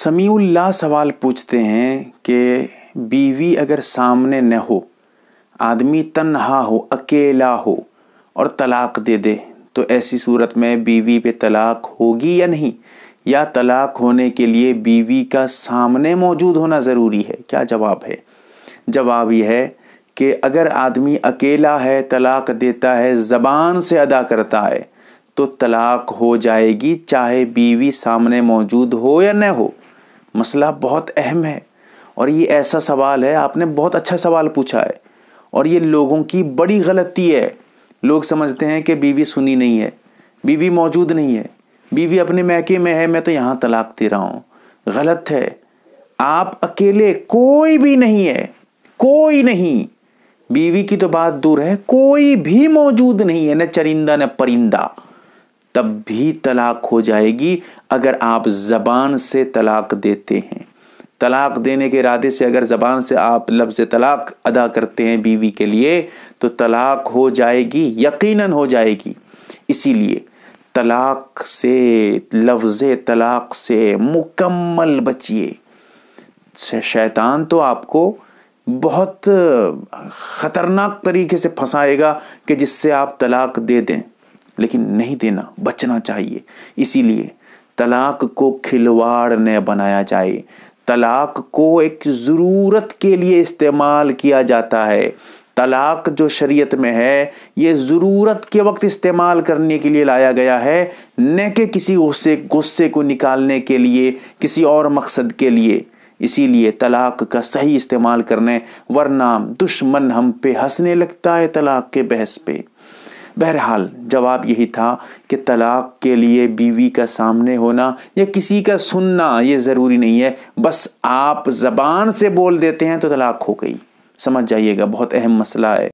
समीउल्ला सवाल पूछते हैं कि बीवी अगर सामने न हो आदमी तन्हा हो अकेला हो और तलाक दे दे तो ऐसी सूरत में बीवी पे तलाक होगी या नहीं या तलाक होने के लिए बीवी का सामने मौजूद होना ज़रूरी है क्या जवाब है जवाब यह है कि अगर आदमी अकेला है तलाक देता है ज़बान से अदा करता है तो तलाक हो जाएगी चाहे बीवी सामने मौजूद हो या न हो मसला बहुत अहम है और ये ऐसा सवाल है आपने बहुत अच्छा सवाल पूछा है और ये लोगों की बड़ी गलती है लोग समझते हैं कि बीवी सुनी नहीं है बीवी मौजूद नहीं है बीवी अपने मैके में है मैं तो यहाँ तलाक दे रहा हूँ गलत है आप अकेले कोई भी नहीं है कोई नहीं बीवी की तो बात दूर है कोई भी मौजूद नहीं है न चरिंदा न परिंदा तब भी तलाक हो जाएगी अगर आप ज़बान से तलाक देते हैं तलाक देने के इरादे से अगर ज़बान से आप लफ्ज़ तलाक अदा करते हैं बीवी के लिए तो तलाक हो जाएगी यकीनन हो जाएगी इसीलिए तलाक से लफ्ज़ तलाक से मुकम्मल बचिए शैतान तो आपको बहुत ख़तरनाक तरीके से फंसाएगा कि जिससे आप तलाक दे दें लेकिन नहीं देना बचना चाहिए इसीलिए तलाक को खिलवाड़ न बनाया जाए तलाक को एक ज़रूरत के लिए इस्तेमाल किया जाता है तलाक जो शरीयत में है ये ज़रूरत के वक्त इस्तेमाल करने के लिए लाया गया है न कि किसी गुस्से गुस्से को निकालने के लिए किसी और मकसद के लिए इसीलिए तलाक का सही इस्तेमाल करने वरना दुश्मन हम पे हंसने लगता है तलाक के बहस पे बहरहाल जवाब यही था कि तलाक के लिए बीवी का सामने होना या किसी का सुनना ये ज़रूरी नहीं है बस आप ज़बान से बोल देते हैं तो तलाक हो गई समझ जाइएगा बहुत अहम मसला है